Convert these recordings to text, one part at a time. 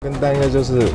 跟单应该就是永远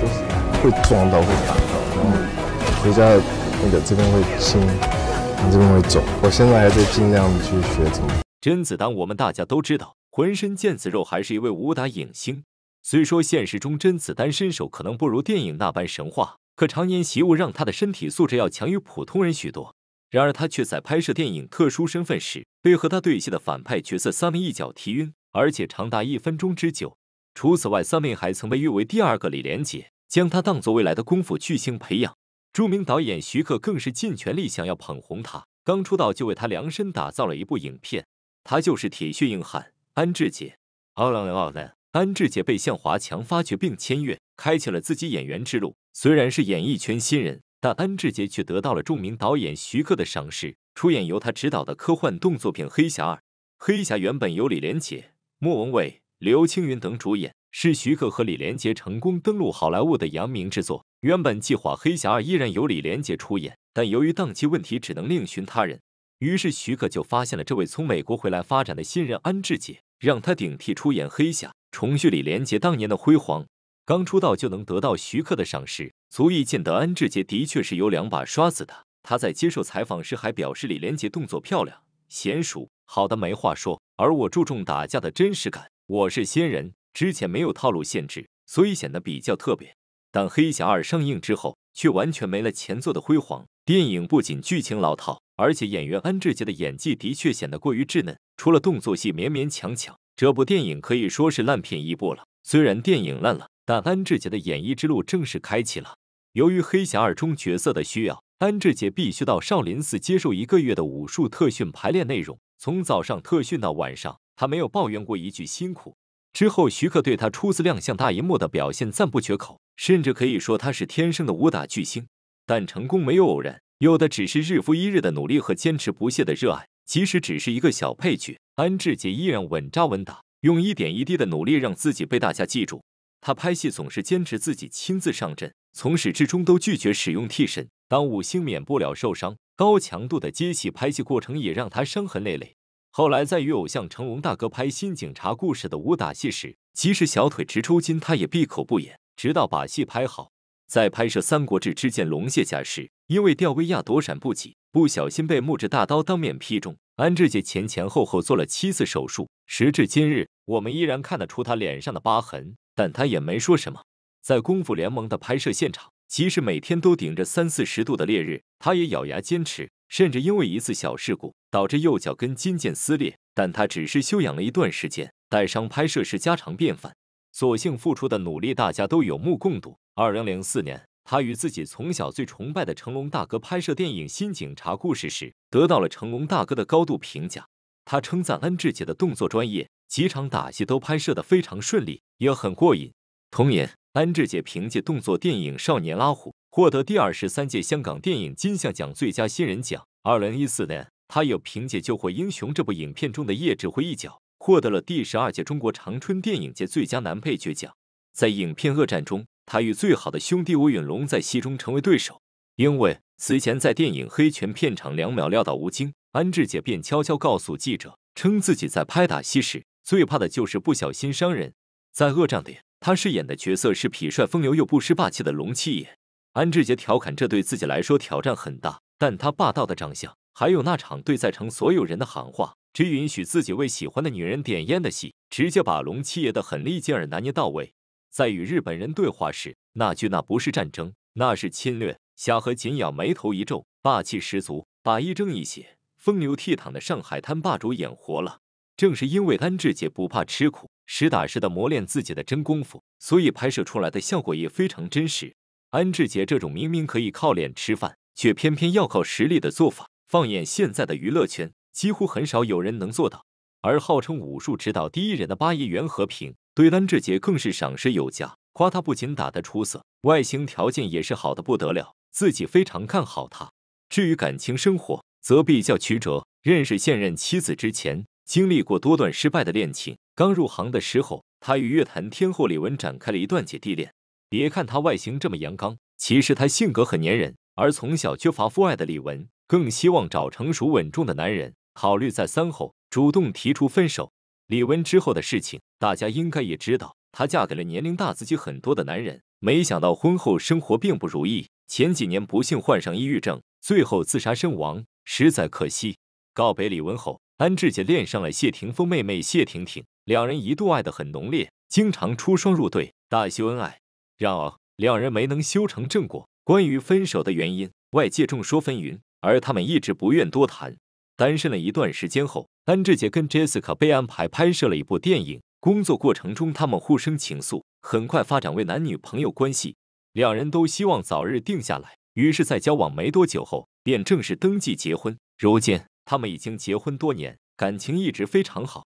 都是会撞到会打到，然后比较那个这边会轻，你这边会重。我现在还在尽量的去学足。甄子丹，我们大家都知道，浑身腱子肉，还是一位武打影星。虽说现实中甄子丹身手可能不如电影那般神话，可常年习武让他的身体素质要强于普通人许多。然而他却在拍摄电影特殊身份时，被和他对戏的反派角色三米一脚踢晕，而且长达一分钟之久。除此外，三妹还曾被誉为第二个李连杰，将他当做未来的功夫巨星培养。著名导演徐克更是尽全力想要捧红他，刚出道就为他量身打造了一部影片。他就是铁血硬汉安志杰。奥冷奥冷！安志杰被向华强发掘并签约，开启了自己演员之路。虽然是演艺圈新人，但安志杰却得到了著名导演徐克的赏识，出演由他执导的科幻动作片《黑侠二》。黑侠原本由李连杰、莫文蔚。刘青云等主演是徐克和李连杰成功登陆好莱坞的扬名之作。原本计划《黑侠二》依然由李连杰出演，但由于档期问题，只能另寻他人。于是徐克就发现了这位从美国回来发展的新人安志杰，让他顶替出演黑侠，重续李连杰当年的辉煌。刚出道就能得到徐克的赏识，足以见得安志杰的确是有两把刷子的。他在接受采访时还表示：“李连杰动作漂亮、娴熟，好的没话说。而我注重打架的真实感。”我是新人，之前没有套路限制，所以显得比较特别。但《黑侠二》上映之后，却完全没了前作的辉煌。电影不仅剧情老套，而且演员安志杰的演技的确显得过于稚嫩，除了动作戏勉勉强强，这部电影可以说是烂片一部了。虽然电影烂了，但安志杰的演艺之路正式开启了。由于《黑侠二》中角色的需要，安志杰必须到少林寺接受一个月的武术特训，排练内容从早上特训到晚上。他没有抱怨过一句辛苦。之后，徐克对他初次亮相大银幕的表现赞不绝口，甚至可以说他是天生的武打巨星。但成功没有偶然，有的只是日复一日的努力和坚持不懈的热爱。即使只是一个小配角，安志杰依然稳扎稳打，用一点一滴的努力让自己被大家记住。他拍戏总是坚持自己亲自上阵，从始至终都拒绝使用替身。当武星免不了受伤，高强度的接戏拍戏过程也让他伤痕累累。后来，在与偶像成龙大哥拍《新警察故事》的武打戏时，即使小腿直抽筋，他也闭口不言，直到把戏拍好。在拍摄《三国志之剑龙卸甲》时，因为吊威亚躲闪不及，不小心被木质大刀当面劈中，安志杰前前后后做了七次手术。时至今日，我们依然看得出他脸上的疤痕，但他也没说什么。在《功夫联盟》的拍摄现场，即使每天都顶着三四十度的烈日，他也咬牙坚持。甚至因为一次小事故导致右脚跟筋腱撕裂，但他只是休养了一段时间，带伤拍摄是家常便饭。所幸付出的努力，大家都有目共睹。二零零四年，他与自己从小最崇拜的成龙大哥拍摄电影《新警察故事》时，得到了成龙大哥的高度评价。他称赞安志杰的动作专业，几场打戏都拍摄得非常顺利，也很过瘾。同年。安志杰凭借动作电影《少年拉虎》获得第二十三届香港电影金像奖最佳新人奖。二零一四年，他又凭借《救火英雄》这部影片中的叶志挥一角，获得了第十二届中国长春电影节最佳男配角奖。在影片《恶战》中，他与最好的兄弟吴允龙在戏中成为对手。因为此前在电影《黑拳》片场两秒撂倒吴京，安志杰便悄悄告诉记者，称自己在拍打戏时最怕的就是不小心伤人。在《恶战》里。他饰演的角色是痞帅、风流又不失霸气的龙七爷。安志杰调侃，这对自己来说挑战很大，但他霸道的长相，还有那场对在场所有人的喊话，只允许自己为喜欢的女人点烟的戏，直接把龙七爷的狠力劲儿拿捏到位。在与日本人对话时，那句“那不是战争，那是侵略”，夏河紧咬眉头一皱，霸气十足，把一正一邪、风流倜傥的上海滩霸主演活了。正是因为安志杰不怕吃苦，实打实的磨练自己的真功夫，所以拍摄出来的效果也非常真实。安志杰这种明明可以靠脸吃饭，却偏偏要靠实力的做法，放眼现在的娱乐圈，几乎很少有人能做到。而号称武术指导第一人的八爷袁和平，对安志杰更是赏识有加，夸他不仅打得出色，外形条件也是好的不得了，自己非常看好他。至于感情生活，则比较曲折。认识现任妻子之前，经历过多段失败的恋情，刚入行的时候，他与乐坛天后李玟展开了一段姐弟恋。别看他外形这么阳刚，其实他性格很粘人。而从小缺乏父爱的李玟，更希望找成熟稳重的男人。考虑再三后，主动提出分手。李玟之后的事情，大家应该也知道，她嫁给了年龄大自己很多的男人。没想到婚后生活并不如意，前几年不幸患上抑郁症，最后自杀身亡，实在可惜。告别李玟后。安志杰恋上了谢霆锋妹妹谢婷婷，两人一度爱得很浓烈，经常出双入对，大秀恩爱。然而，两人没能修成正果。关于分手的原因，外界众说纷纭，而他们一直不愿多谈。单身了一段时间后，安志杰跟 Jessica 被安排拍摄了一部电影。工作过程中，他们互生情愫，很快发展为男女朋友关系。两人都希望早日定下来，于是，在交往没多久后便正式登记结婚。如今。他们已经结婚多年，感情一直非常好。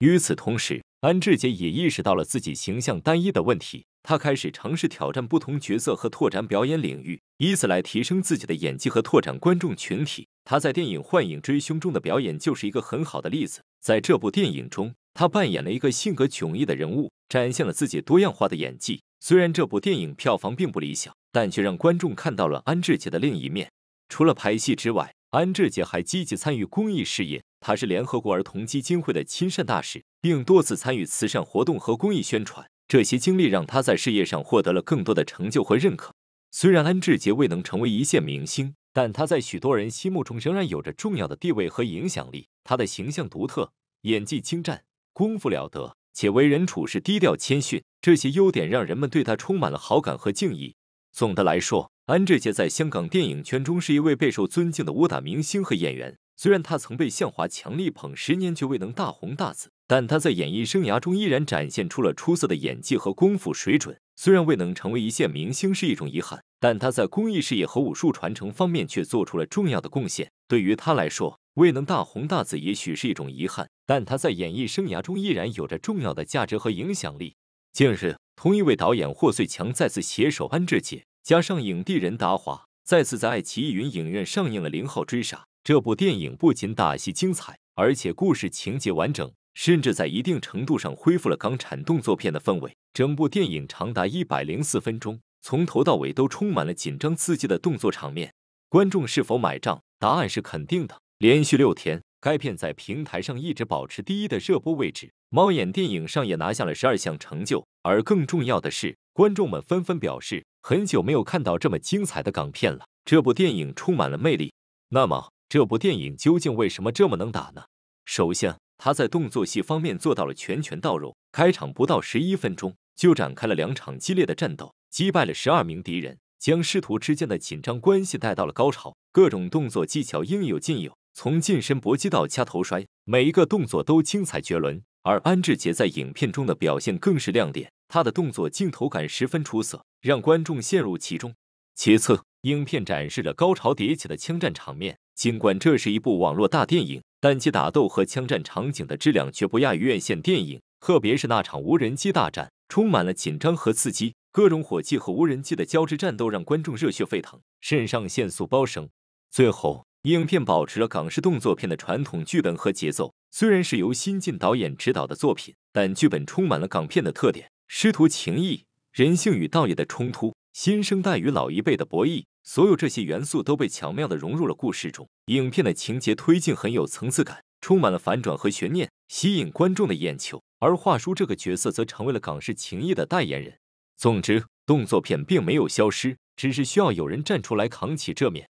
与此同时，安志杰也意识到了自己形象单一的问题，他开始尝试挑战不同角色和拓展表演领域，以此来提升自己的演技和拓展观众群体。他在电影《幻影追凶》中的表演就是一个很好的例子。在这部电影中，他扮演了一个性格迥异的人物，展现了自己多样化的演技。虽然这部电影票房并不理想，但却让观众看到了安志杰的另一面。除了拍戏之外，安志杰还积极参与公益事业，他是联合国儿童基金会的亲善大使，并多次参与慈善活动和公益宣传。这些经历让他在事业上获得了更多的成就和认可。虽然安志杰未能成为一线明星，但他在许多人心目中仍然有着重要的地位和影响力。他的形象独特，演技精湛，功夫了得，且为人处事低调谦逊。这些优点让人们对他充满了好感和敬意。总的来说，安志杰在香港电影圈中是一位备受尊敬的武打明星和演员。虽然他曾被向华强力捧十年却未能大红大紫，但他在演艺生涯中依然展现出了出色的演技和功夫水准。虽然未能成为一线明星是一种遗憾，但他在公益事业和武术传承方面却做出了重要的贡献。对于他来说，未能大红大紫也许是一种遗憾，但他在演艺生涯中依然有着重要的价值和影响力。近日，同一位导演霍穗强再次携手安志杰。加上影帝任达华再次在爱奇艺云影院上映了《零号追杀》这部电影，不仅打戏精彩，而且故事情节完整，甚至在一定程度上恢复了港产动作片的氛围。整部电影长达一百零四分钟，从头到尾都充满了紧张刺激的动作场面。观众是否买账？答案是肯定的。连续六天，该片在平台上一直保持第一的热播位置。猫眼电影上也拿下了十二项成就，而更重要的是，观众们纷纷表示。很久没有看到这么精彩的港片了。这部电影充满了魅力。那么，这部电影究竟为什么这么能打呢？首先，他在动作戏方面做到了拳拳到肉。开场不到十一分钟，就展开了两场激烈的战斗，击败了十二名敌人，将师徒之间的紧张关系带到了高潮。各种动作技巧应有尽有，从近身搏击到掐头摔，每一个动作都精彩绝伦。而安志杰在影片中的表现更是亮点，他的动作镜头感十分出色。让观众陷入其中。其次，影片展示了高潮迭起的枪战场面，尽管这是一部网络大电影，但其打斗和枪战场景的质量却不亚于院线电影。特别是那场无人机大战，充满了紧张和刺激，各种火器和无人机的交织战斗让观众热血沸腾，肾上腺素飙升。最后，影片保持了港式动作片的传统剧本和节奏，虽然是由新晋导演执导的作品，但剧本充满了港片的特点，师徒情谊。人性与道义的冲突，新生代与老一辈的博弈，所有这些元素都被巧妙地融入了故事中。影片的情节推进很有层次感，充满了反转和悬念，吸引观众的眼球。而华叔这个角色则成为了港式情谊的代言人。总之，动作片并没有消失，只是需要有人站出来扛起这面。